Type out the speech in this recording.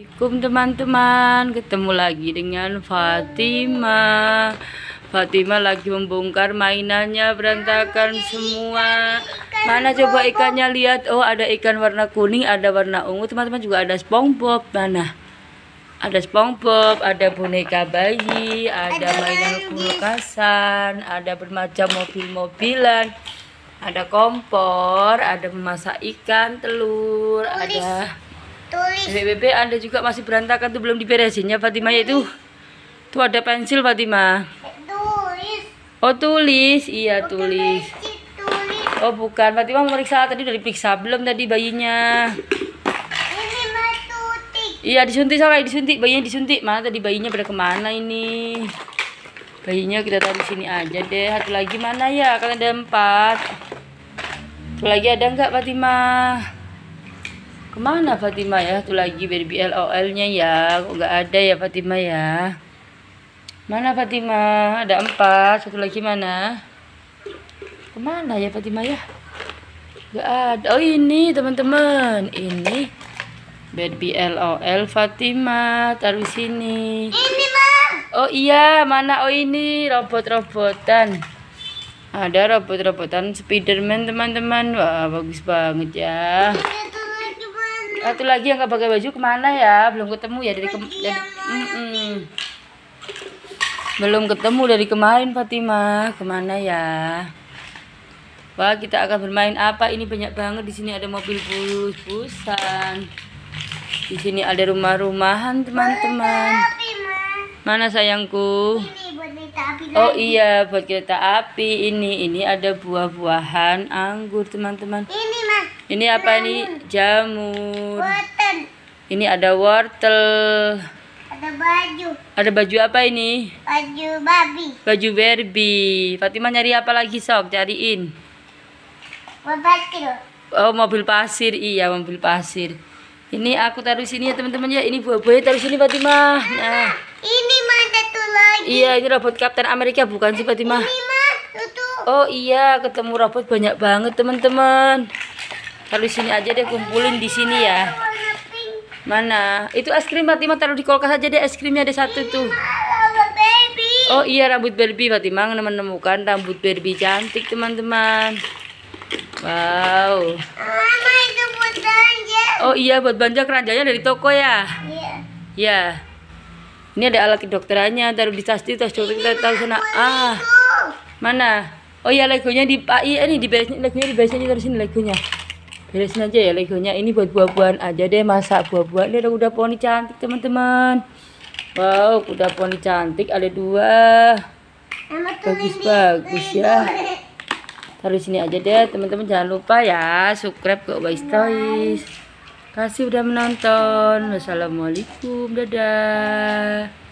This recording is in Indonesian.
Assalamualaikum teman-teman ketemu lagi dengan Fatima Fatima lagi membongkar mainannya berantakan semua mana coba ikannya lihat oh ada ikan warna kuning ada warna ungu teman-teman juga ada SpongeBob mana ada SpongeBob ada boneka bayi ada mainan kulkasan ada bermacam mobil-mobilan ada kompor ada memasak ikan telur ada tulis BBB Anda juga masih berantakan tuh belum diberesin ya Fatima itu ya, tuh ada pensil Fatima tulis oh tulis iya bukan tulis. tulis oh bukan Fatima memeriksa tadi dari diperiksa belum tadi bayinya ini matutik. iya disuntik salah disuntik bayinya disuntik mana tadi bayinya pada kemana ini bayinya kita taruh sini aja deh satu lagi mana ya Kalian ada empat lagi ada enggak Fatimah? Kemana Fatima ya? Tuh lagi baby LOL-nya ya. Kok nggak ada ya Fatima ya? Mana Fatima? Ada empat. Satu lagi mana? Kemana ya Fatima ya? Gak ada. Oh ini teman-teman. Ini baby LOL Fatima. Taruh sini. Ini mah. Oh iya mana? Oh ini robot-robotan. Ada robot-robotan Spiderman teman-teman. Wah bagus banget ya satu lagi yang nggak pakai baju kemana ya belum ketemu ya dari, kem -mm. belum ketemu dari kemarin Fatima kemana ya Wah kita akan bermain apa ini banyak banget di sini ada mobil bus busan di sini ada rumah-rumahan teman-teman mana sayangku ini, api oh lagi. Oh iya, buat kereta api. Ini ini ada buah-buahan anggur, teman-teman. Ini, mah. Ini apa ini? Jamur. Wortel. Ini ada wortel. Ada baju. Ada baju apa ini? Baju babi. Baju Barbie. Fatima nyari apa lagi, Sok? Cariin. Mobil pasir. Oh, mobil pasir. Iya, mobil pasir. Ini aku taruh sini ya, teman-teman ya. Ini buah-buahnya taruh sini, Fatima. Nah. Ini mah satu lagi. Iya, ini robot Kapten Amerika bukan sih Fatima? Ini mah itu. Oh iya, ketemu robot banyak banget teman-teman. Kalau di sini aja deh, kumpulin di sini ya. Mana? Itu es krim Fatima. taruh di kulkas aja deh es krimnya ada satu tuh. Oh iya rambut Barbie Fatima menemukan rambut Barbie cantik teman-teman. Wow. Mama itu buat belanja. Oh iya buat belanja keranjangnya dari toko ya. Iya. Yeah. Yeah ini ada alat kedokterannya taruh di tas di tas dokter kita taruh sana ah mana oh ya legonya di pak ah, iya nih di beresin legonya di beresin taruh sini legonya beresin aja ya legonya ini buat buah-buahan aja deh masak buah-buahan ini ada kuda poni cantik teman-teman wow kuda poni cantik ada dua bagus bagus ya taruh sini aja deh teman-teman jangan lupa ya subscribe ke Wise Toys kasih udah menonton wassalamualaikum dadah